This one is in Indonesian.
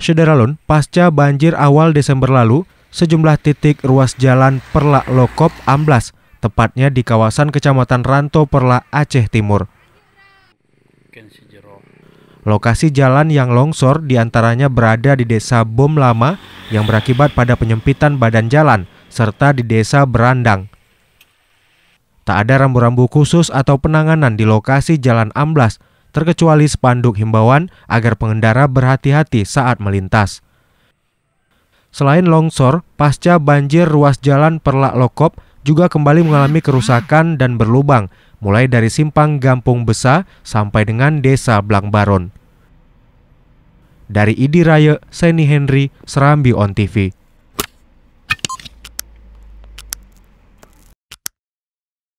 Sederalun, pasca banjir awal Desember lalu, sejumlah titik ruas jalan Perlak Lokop amblas, tepatnya di kawasan Kecamatan Ranto Perlak Aceh Timur. Lokasi jalan yang longsor diantaranya berada di desa Bom Lama yang berakibat pada penyempitan badan jalan, serta di desa Berandang. Tak ada rambu-rambu khusus atau penanganan di lokasi jalan amblas, terkecuali spanduk himbauan agar pengendara berhati-hati saat melintas. Selain longsor, pasca banjir ruas jalan Perlak Lokop juga kembali mengalami kerusakan dan berlubang, mulai dari simpang Gampung Besa sampai dengan desa Blang Baron. Dari Idi Raya, Seni Henry, Serambi On TV.